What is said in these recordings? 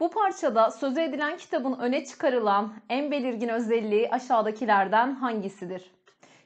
Bu parçada sözü edilen kitabın öne çıkarılan en belirgin özelliği aşağıdakilerden hangisidir?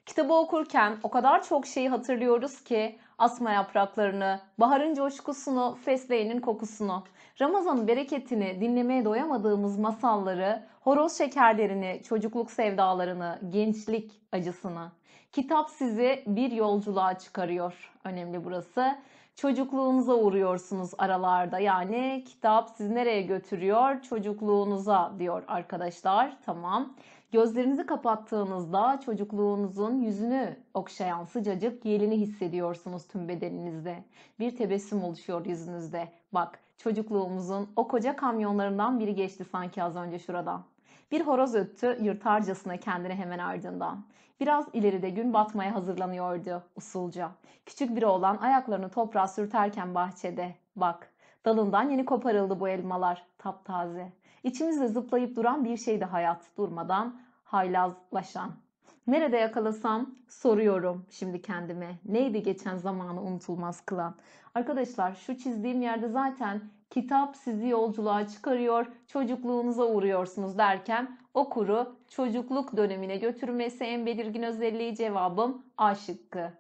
Kitabı okurken o kadar çok şeyi hatırlıyoruz ki asma yapraklarını, baharın coşkusunu, fesleğenin kokusunu, Ramazan'ın bereketini dinlemeye doyamadığımız masalları, horoz şekerlerini, çocukluk sevdalarını, gençlik acısını. Kitap sizi bir yolculuğa çıkarıyor. Önemli burası. Çocukluğunuza uğruyorsunuz aralarda. Yani kitap sizi nereye götürüyor? Çocukluğunuza diyor arkadaşlar. Tamam. Gözlerinizi kapattığınızda çocukluğunuzun yüzünü okşayan sıcacık yelini hissediyorsunuz tüm bedeninizde. Bir tebessüm oluşuyor yüzünüzde. Bak çocukluğumuzun o koca kamyonlarından biri geçti sanki az önce şuradan. Bir horoz öttü yırtarcasına kendini hemen ardından. Biraz ileride gün batmaya hazırlanıyordu usulca. Küçük biri olan ayaklarını toprağa sürterken bahçede. Bak, dalından yeni koparıldı bu elmalar, taptaze. İçimizde zıplayıp duran bir şeydi hayat, durmadan haylazlaşan. Nerede yakalasam soruyorum şimdi kendime. Neydi geçen zamanı unutulmaz kılan? Arkadaşlar şu çizdiğim yerde zaten kitap sizi yolculuğa çıkarıyor, çocukluğunuza uğruyorsunuz derken okuru çocukluk dönemine götürmesi en belirgin özelliği cevabım A şıkkı.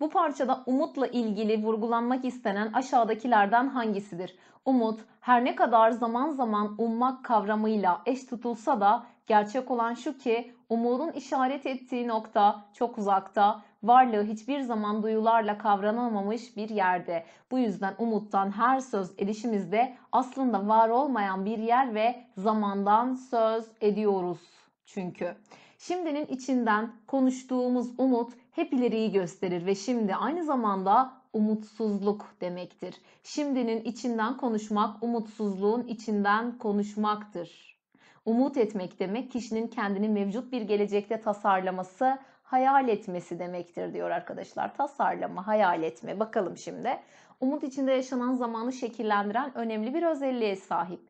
Bu parçada umutla ilgili vurgulanmak istenen aşağıdakilerden hangisidir? Umut her ne kadar zaman zaman ummak kavramıyla eş tutulsa da gerçek olan şu ki umudun işaret ettiği nokta çok uzakta varlığı hiçbir zaman duyularla kavranamamış bir yerde. Bu yüzden umuttan her söz edişimizde aslında var olmayan bir yer ve zamandan söz ediyoruz çünkü. Şimdinin içinden konuştuğumuz umut hep ileriyi gösterir ve şimdi aynı zamanda umutsuzluk demektir. Şimdinin içinden konuşmak umutsuzluğun içinden konuşmaktır. Umut etmek demek kişinin kendini mevcut bir gelecekte tasarlaması hayal etmesi demektir diyor arkadaşlar. Tasarlama, hayal etme. Bakalım şimdi. Umut içinde yaşanan zamanı şekillendiren önemli bir özelliğe sahip.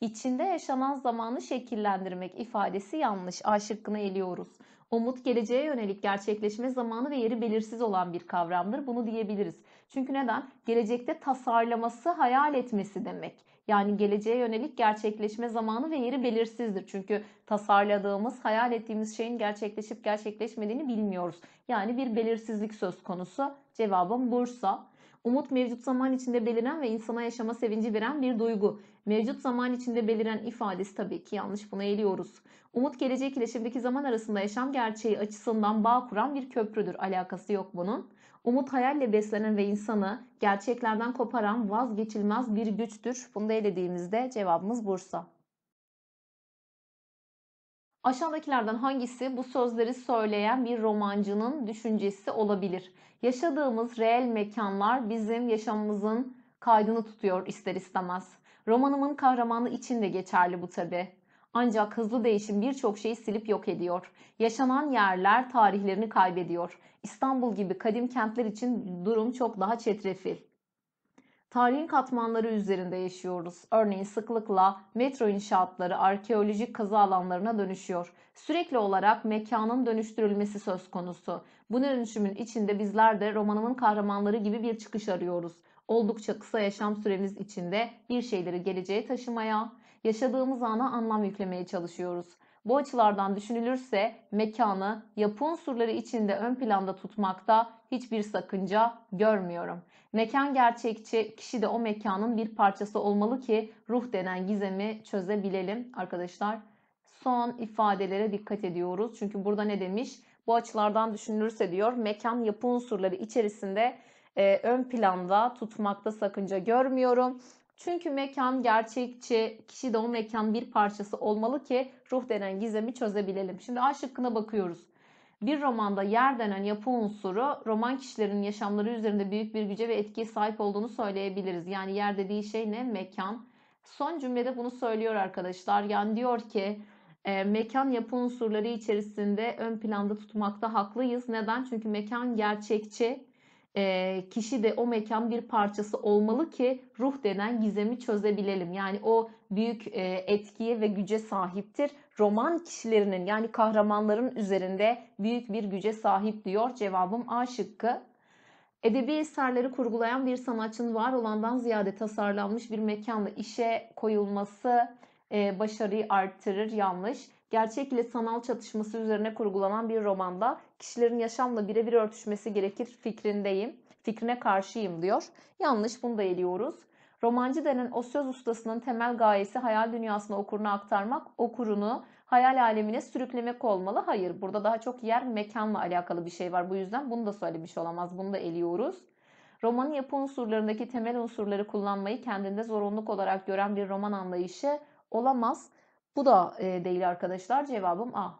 İçinde yaşanan zamanı şekillendirmek ifadesi yanlış. A şıkkını eliyoruz. Umut geleceğe yönelik gerçekleşme zamanı ve yeri belirsiz olan bir kavramdır. Bunu diyebiliriz. Çünkü neden? Gelecekte tasarlaması, hayal etmesi demek. Yani geleceğe yönelik gerçekleşme zamanı ve yeri belirsizdir. Çünkü tasarladığımız, hayal ettiğimiz şeyin gerçekleşip gerçekleşmediğini bilmiyoruz. Yani bir belirsizlik söz konusu. Cevabım Bursa. Umut mevcut zaman içinde beliren ve insana yaşama sevinci veren bir duygu. Mevcut zaman içinde beliren ifadesi tabii ki yanlış buna eğiliyoruz. Umut gelecek ile şimdiki zaman arasında yaşam gerçeği açısından bağ kuran bir köprüdür. Alakası yok bunun umut hayalle beslenen ve insanı gerçeklerden koparan vazgeçilmez bir güçtür. Bunu da elediğimizde cevabımız Bursa. Aşağıdakilerden hangisi bu sözleri söyleyen bir romancının düşüncesi olabilir? Yaşadığımız reel mekanlar bizim yaşamımızın kaydını tutuyor ister istemez. Romanımın kahramanı için de geçerli bu tabi. Ancak hızlı değişim birçok şeyi silip yok ediyor. Yaşanan yerler tarihlerini kaybediyor. İstanbul gibi kadim kentler için durum çok daha çetrefil. Tarihin katmanları üzerinde yaşıyoruz. Örneğin sıklıkla metro inşaatları arkeolojik kazı alanlarına dönüşüyor. Sürekli olarak mekanın dönüştürülmesi söz konusu. Bu dönüşümün içinde bizler de romanımın kahramanları gibi bir çıkış arıyoruz. Oldukça kısa yaşam süremiz içinde bir şeyleri geleceğe taşımaya, yaşadığımız ana anlam yüklemeye çalışıyoruz. Bu açılardan düşünülürse mekanı yapı unsurları içinde ön planda tutmakta hiçbir sakınca görmüyorum. Mekan gerçekçi, kişi de o mekanın bir parçası olmalı ki ruh denen gizemi çözebilelim arkadaşlar. Son ifadelere dikkat ediyoruz. Çünkü burada ne demiş? Bu açılardan düşünülürse diyor mekan yapı unsurları içerisinde e, ön planda tutmakta sakınca görmüyorum. Çünkü mekan gerçekçi, kişi de o mekan bir parçası olmalı ki ruh denen gizemi çözebilelim. Şimdi A şıkkına bakıyoruz. Bir romanda yer denen yapı unsuru roman kişilerin yaşamları üzerinde büyük bir güce ve etkiye sahip olduğunu söyleyebiliriz. Yani yer dediği şey ne? Mekan. Son cümlede bunu söylüyor arkadaşlar. Yani diyor ki e, mekan yapı unsurları içerisinde ön planda tutmakta haklıyız. Neden? Çünkü mekan gerçekçi e, kişi de o mekan bir parçası olmalı ki ruh denen gizemi çözebilelim. Yani o büyük e, etkiye ve güce sahiptir. Roman kişilerinin yani kahramanların üzerinde büyük bir güce sahip diyor. Cevabım A şıkkı. Edebi eserleri kurgulayan bir sanatçının var olandan ziyade tasarlanmış bir mekanla işe koyulması e, başarıyı arttırır. Yanlış gerçek ile sanal çatışması üzerine kurgulanan bir romanda kişilerin yaşamla birebir örtüşmesi gerekir fikrindeyim. Fikrine karşıyım diyor. Yanlış bunu da eliyoruz. Romancı denen o söz ustasının temel gayesi hayal dünyasına okurunu aktarmak, okurunu hayal alemine sürüklemek olmalı. Hayır, burada daha çok yer mekanla alakalı bir şey var. Bu yüzden bunu da söylemiş olamaz. Bunu da eliyoruz. Romanın yapı unsurlarındaki temel unsurları kullanmayı kendinde zorunluluk olarak gören bir roman anlayışı olamaz. Bu da e, değil arkadaşlar. Cevabım A.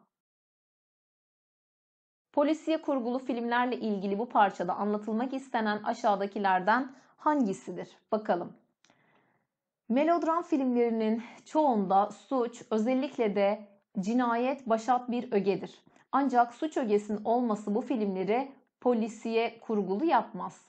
Polisiye kurgulu filmlerle ilgili bu parçada anlatılmak istenen aşağıdakilerden hangisidir? Bakalım. Melodram filmlerinin çoğunda suç özellikle de cinayet başat bir ögedir. Ancak suç ögesinin olması bu filmleri polisiye kurgulu yapmaz.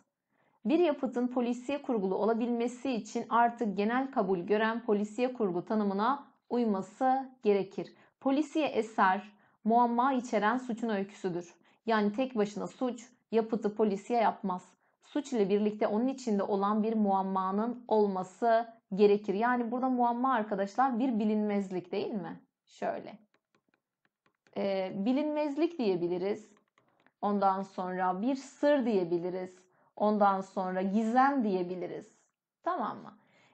Bir yapıtın polisiye kurgulu olabilmesi için artık genel kabul gören polisiye kurgu tanımına uyması gerekir. Polisiye eser muamma içeren suçun öyküsüdür. Yani tek başına suç yapıtı polisiye yapmaz. Suç ile birlikte onun içinde olan bir muammanın olması gerekir. Yani burada muamma arkadaşlar bir bilinmezlik değil mi? Şöyle. Ee, bilinmezlik diyebiliriz. Ondan sonra bir sır diyebiliriz. Ondan sonra gizem diyebiliriz. Tamam mı?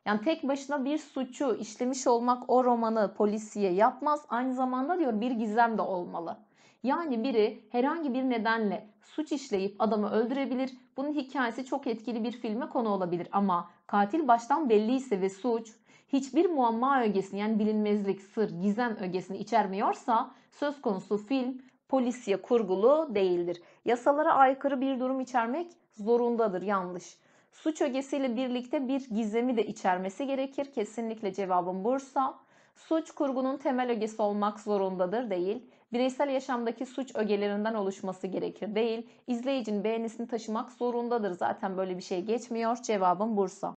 Yani tek başına bir suçu işlemiş olmak o romanı polisiye yapmaz. Aynı zamanda diyor bir gizem de olmalı. Yani biri herhangi bir nedenle suç işleyip adamı öldürebilir. Bunun hikayesi çok etkili bir filme konu olabilir ama katil baştan belliyse ve suç hiçbir muamma ögesini yani bilinmezlik, sır, gizem ögesini içermiyorsa söz konusu film polisiye kurgulu değildir. Yasalara aykırı bir durum içermek zorundadır yanlış. Suç ögesiyle birlikte bir gizemi de içermesi gerekir. Kesinlikle cevabım Bursa. Suç kurgunun temel ögesi olmak zorundadır değil. Bireysel yaşamdaki suç ögelerinden oluşması gerekir değil. İzleyicinin beğenisini taşımak zorundadır. Zaten böyle bir şey geçmiyor. Cevabım Bursa.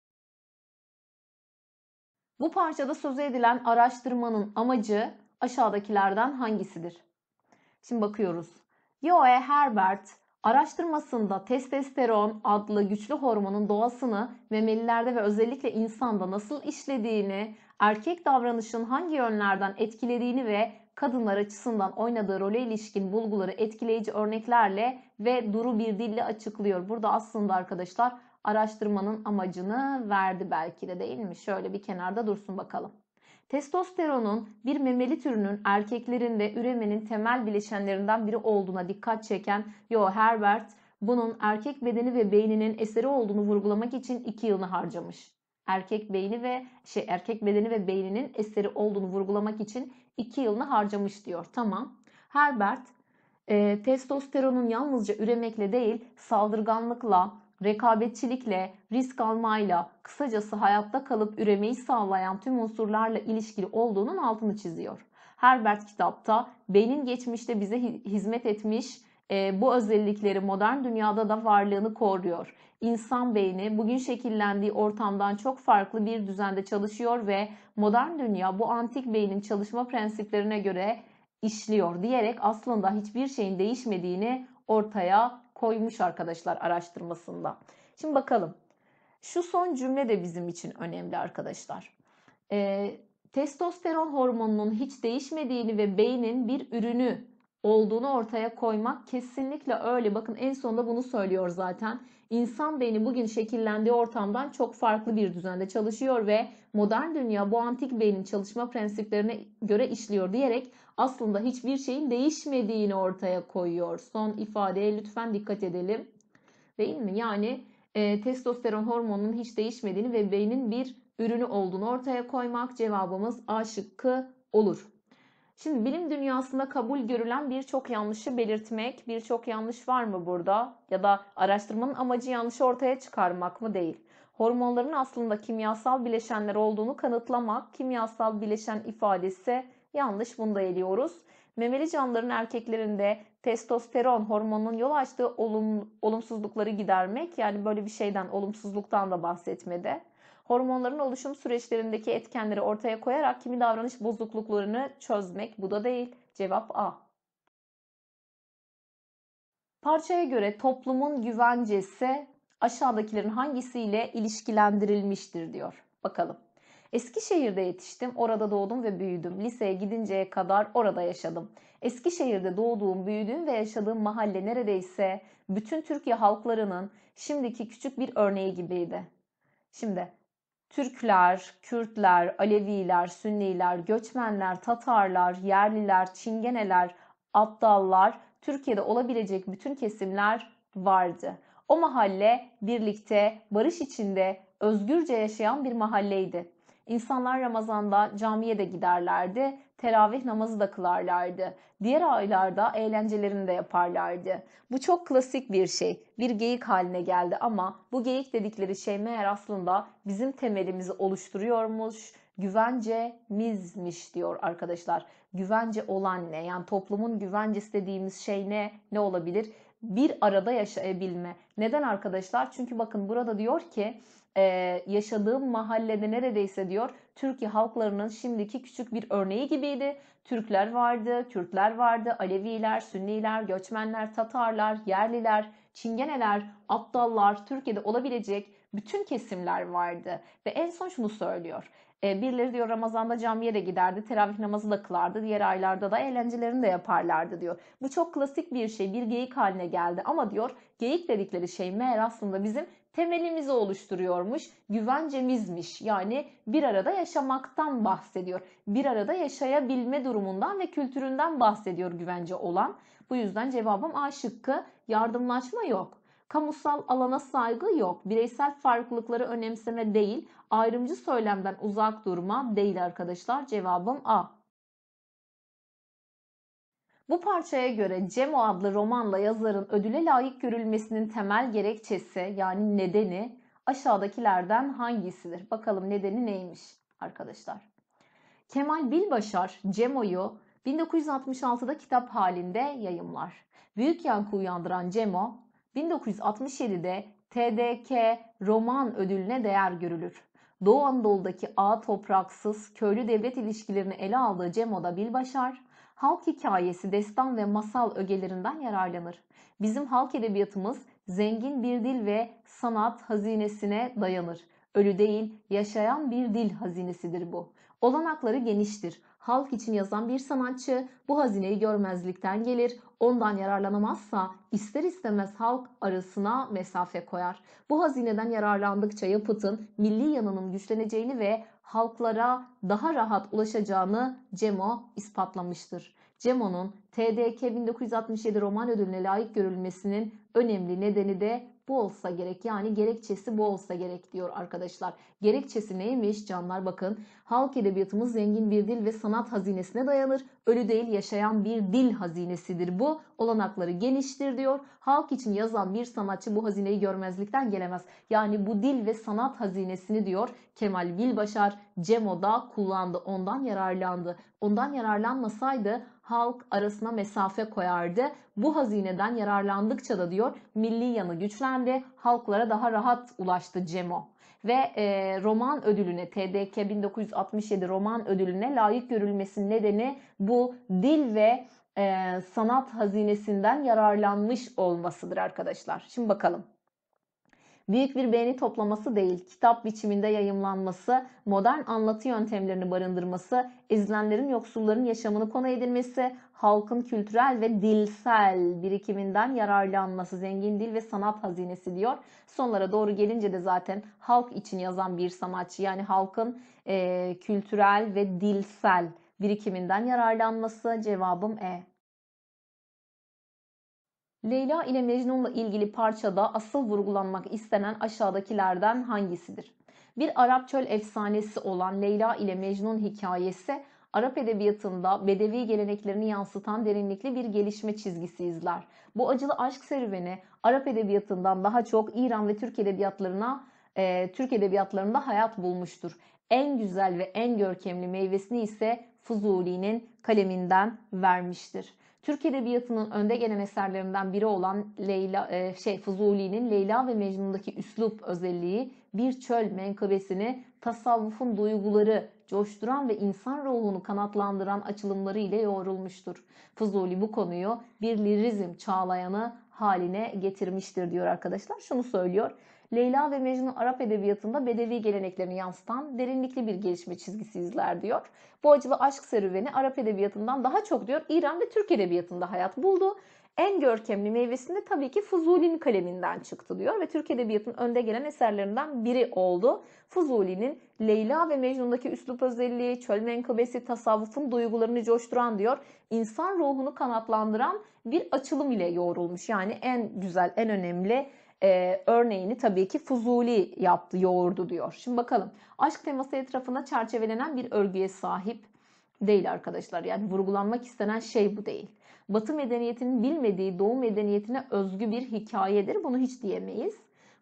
Bu parçada sözü edilen araştırmanın amacı aşağıdakilerden hangisidir? Şimdi bakıyoruz. Joe Herbert Araştırmasında testosteron adlı güçlü hormonun doğasını memelilerde ve özellikle insanda nasıl işlediğini, erkek davranışın hangi yönlerden etkilediğini ve kadınlar açısından oynadığı role ilişkin bulguları etkileyici örneklerle ve duru bir dille açıklıyor. Burada aslında arkadaşlar araştırmanın amacını verdi belki de değil mi? Şöyle bir kenarda dursun bakalım. Testosteronun bir memeli türünün erkeklerinde üremenin temel bileşenlerinden biri olduğuna dikkat çeken Yo Herbert, bunun erkek bedeni ve beyninin eseri olduğunu vurgulamak için 2 yılını harcamış. Erkek beyni ve şey erkek bedeni ve beyninin eseri olduğunu vurgulamak için 2 yılını harcamış diyor. Tamam. Herbert e, testosteronun yalnızca üremekle değil saldırganlıkla, rekabetçilikle, risk almayla, kısacası hayatta kalıp üremeyi sağlayan tüm unsurlarla ilişkili olduğunun altını çiziyor. Herbert kitapta beynin geçmişte bize hizmet etmiş e, bu özellikleri modern dünyada da varlığını koruyor. İnsan beyni bugün şekillendiği ortamdan çok farklı bir düzende çalışıyor ve modern dünya bu antik beynin çalışma prensiplerine göre işliyor diyerek aslında hiçbir şeyin değişmediğini ortaya koymuş arkadaşlar araştırmasında. Şimdi bakalım. Şu son cümle de bizim için önemli arkadaşlar. E, testosteron hormonunun hiç değişmediğini ve beynin bir ürünü olduğunu ortaya koymak kesinlikle öyle. Bakın en sonunda bunu söylüyor zaten. İnsan beyni bugün şekillendiği ortamdan çok farklı bir düzende çalışıyor ve modern dünya bu antik beynin çalışma prensiplerine göre işliyor diyerek aslında hiçbir şeyin değişmediğini ortaya koyuyor. Son ifadeye lütfen dikkat edelim. Değil mi? Yani e, testosteron hormonunun hiç değişmediğini ve beynin bir ürünü olduğunu ortaya koymak cevabımız A şıkkı olur. Şimdi bilim dünyasında kabul görülen birçok yanlışı belirtmek, birçok yanlış var mı burada? Ya da araştırmanın amacı yanlışı ortaya çıkarmak mı değil? Hormonların aslında kimyasal bileşenler olduğunu kanıtlamak, kimyasal bileşen ifadesi yanlış bunu da eliyoruz. Memeli canlıların erkeklerinde testosteron hormonunun yol açtığı olum, olumsuzlukları gidermek yani böyle bir şeyden olumsuzluktan da bahsetmedi hormonların oluşum süreçlerindeki etkenleri ortaya koyarak kimi davranış bozukluklarını çözmek bu da değil. Cevap A. Parçaya göre toplumun güvencesi aşağıdakilerin hangisiyle ilişkilendirilmiştir diyor. Bakalım. Eskişehir'de yetiştim, orada doğdum ve büyüdüm. Liseye gidinceye kadar orada yaşadım. Eskişehir'de doğduğum, büyüdüğüm ve yaşadığım mahalle neredeyse bütün Türkiye halklarının şimdiki küçük bir örneği gibiydi. Şimdi Türkler, Kürtler, Aleviler, Sünniler, Göçmenler, Tatarlar, Yerliler, Çingeneler, Abdallar, Türkiye'de olabilecek bütün kesimler vardı. O mahalle birlikte, barış içinde, özgürce yaşayan bir mahalleydi. İnsanlar Ramazan'da camiye de giderlerdi teravih namazı da kılarlardı. Diğer aylarda eğlencelerini de yaparlardı. Bu çok klasik bir şey. Bir geyik haline geldi ama bu geyik dedikleri şey meğer aslında bizim temelimizi oluşturuyormuş. Güvence mizmiş diyor arkadaşlar. Güvence olan ne? Yani toplumun güvencesi dediğimiz şey ne? Ne olabilir? Bir arada yaşayabilme. Neden arkadaşlar? Çünkü bakın burada diyor ki e, yaşadığım mahallede neredeyse diyor Türkiye halklarının şimdiki küçük bir örneği gibiydi. Türkler vardı, Kürtler vardı, Aleviler, Sünniler, göçmenler, Tatarlar, yerliler, Çingeneler, Abdallar, Türkiye'de olabilecek bütün kesimler vardı. Ve en son şunu söylüyor. E, birileri diyor Ramazan'da camiye de giderdi, teravih namazı da kılardı, diğer aylarda da eğlencelerini de yaparlardı diyor. Bu çok klasik bir şey, bir geyik haline geldi ama diyor geyik dedikleri şey meğer aslında bizim temelimizi oluşturuyormuş, güvencemizmiş. Yani bir arada yaşamaktan bahsediyor. Bir arada yaşayabilme durumundan ve kültüründen bahsediyor güvence olan. Bu yüzden cevabım A şıkkı yardımlaşma yok. Kamusal alana saygı yok. Bireysel farklılıkları önemseme değil, ayrımcı söylemden uzak durma değil arkadaşlar. Cevabım A. Bu parçaya göre Cemo adlı romanla yazarın ödüle layık görülmesinin temel gerekçesi yani nedeni aşağıdakilerden hangisidir? Bakalım nedeni neymiş arkadaşlar. Kemal Bilbaşar Cemo'yu 1966'da kitap halinde yayımlar. Büyük yankı uyandıran Cemo 1967'de TDK Roman Ödülü'ne değer görülür. Doğu Anadolu'daki ağ topraksız köylü devlet ilişkilerini ele aldığı Cemo'da Bilbaşar, halk hikayesi, destan ve masal ögelerinden yararlanır. Bizim halk edebiyatımız zengin bir dil ve sanat hazinesine dayanır. Ölü değil, yaşayan bir dil hazinesidir bu. Olanakları geniştir. Halk için yazan bir sanatçı bu hazineyi görmezlikten gelir, ondan yararlanamazsa ister istemez halk arasına mesafe koyar. Bu hazineden yararlandıkça yapıtın milli yanının güçleneceğini ve halklara daha rahat ulaşacağını CEMO ispatlamıştır. CEMO'nun TDK 1967 roman ödülüne layık görülmesinin önemli nedeni de bu olsa gerek yani gerekçesi bu olsa gerek diyor arkadaşlar. Gerekçesi neymiş canlar bakın. Halk edebiyatımız zengin bir dil ve sanat hazinesine dayanır. Ölü değil yaşayan bir dil hazinesidir bu. Olanakları geniştir diyor. Halk için yazan bir sanatçı bu hazineyi görmezlikten gelemez. Yani bu dil ve sanat hazinesini diyor Kemal Bilbaşar Cemo'da kullandı. Ondan yararlandı. Ondan yararlanmasaydı halk arasına mesafe koyardı. Bu hazineden yararlandıkça da diyor milli yanı güçlendi, halklara daha rahat ulaştı Cemo. Ve e, roman ödülüne TDK 1967 roman ödülüne layık görülmesinin nedeni bu dil ve e, sanat hazinesinden yararlanmış olmasıdır arkadaşlar. Şimdi bakalım büyük bir beğeni toplaması değil, kitap biçiminde yayımlanması, modern anlatı yöntemlerini barındırması, izlenlerin yoksulların yaşamını konu edilmesi, halkın kültürel ve dilsel birikiminden yararlanması, zengin dil ve sanat hazinesi diyor. Sonlara doğru gelince de zaten halk için yazan bir sanatçı yani halkın e, kültürel ve dilsel birikiminden yararlanması cevabım E. Leyla ile Mecnun'la ilgili parçada asıl vurgulanmak istenen aşağıdakilerden hangisidir? Bir Arap çöl efsanesi olan Leyla ile Mecnun hikayesi Arap edebiyatında bedevi geleneklerini yansıtan derinlikli bir gelişme çizgisi izler. Bu acılı aşk serüveni Arap edebiyatından daha çok İran ve Türk edebiyatlarına e, Türk edebiyatlarında hayat bulmuştur. En güzel ve en görkemli meyvesini ise Fuzuli'nin kaleminden vermiştir. Türk Edebiyatı'nın önde gelen eserlerinden biri olan Leyla, e, şey Fuzuli'nin Leyla ve Mecnun'daki üslup özelliği bir çöl menkıbesini tasavvufun duyguları coşturan ve insan ruhunu kanatlandıran açılımları ile yoğrulmuştur. Fuzuli bu konuyu bir lirizm çağlayanı haline getirmiştir diyor arkadaşlar. Şunu söylüyor. Leyla ve Mecnun Arap edebiyatında bedevi geleneklerini yansıtan derinlikli bir gelişme çizgisi izler diyor. Bu acılı aşk serüveni Arap edebiyatından daha çok diyor İran ve Türk edebiyatında hayat buldu. En görkemli meyvesinde tabii ki Fuzuli'nin kaleminden çıktı diyor ve Türk Edebiyatı'nın önde gelen eserlerinden biri oldu. Fuzuli'nin Leyla ve Mecnun'daki üslup özelliği, çöl menkıbesi, tasavvufun duygularını coşturan diyor, insan ruhunu kanatlandıran bir açılım ile yoğrulmuş. Yani en güzel, en önemli e, örneğini tabii ki Fuzuli yaptı, yoğurdu diyor. Şimdi bakalım. Aşk teması etrafında çerçevelenen bir örgüye sahip değil arkadaşlar. Yani vurgulanmak istenen şey bu değil. Batı medeniyetinin bilmediği doğu medeniyetine özgü bir hikayedir. Bunu hiç diyemeyiz.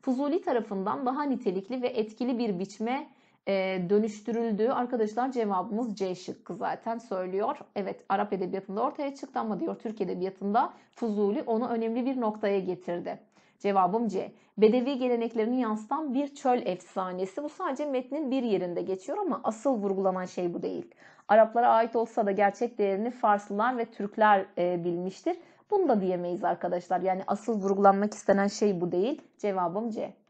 Fuzuli tarafından daha nitelikli ve etkili bir biçme e, dönüştürüldü. Arkadaşlar cevabımız C şıkkı zaten söylüyor. Evet Arap edebiyatında ortaya çıktı ama diyor Türk edebiyatında Fuzuli onu önemli bir noktaya getirdi. Cevabım C. Bedevi geleneklerini yansıtan bir çöl efsanesi. Bu sadece metnin bir yerinde geçiyor ama asıl vurgulanan şey bu değil. Araplara ait olsa da gerçek değerini Farslılar ve Türkler e, bilmiştir. Bunu da diyemeyiz arkadaşlar. Yani asıl vurgulanmak istenen şey bu değil. Cevabım C.